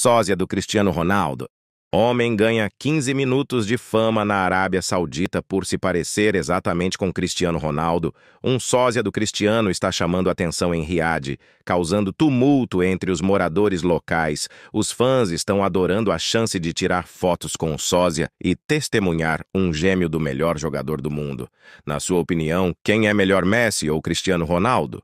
sósia do Cristiano Ronaldo, homem ganha 15 minutos de fama na Arábia Saudita por se parecer exatamente com Cristiano Ronaldo. Um sósia do Cristiano está chamando atenção em Riad, causando tumulto entre os moradores locais. Os fãs estão adorando a chance de tirar fotos com o sósia e testemunhar um gêmeo do melhor jogador do mundo. Na sua opinião, quem é melhor Messi ou Cristiano Ronaldo?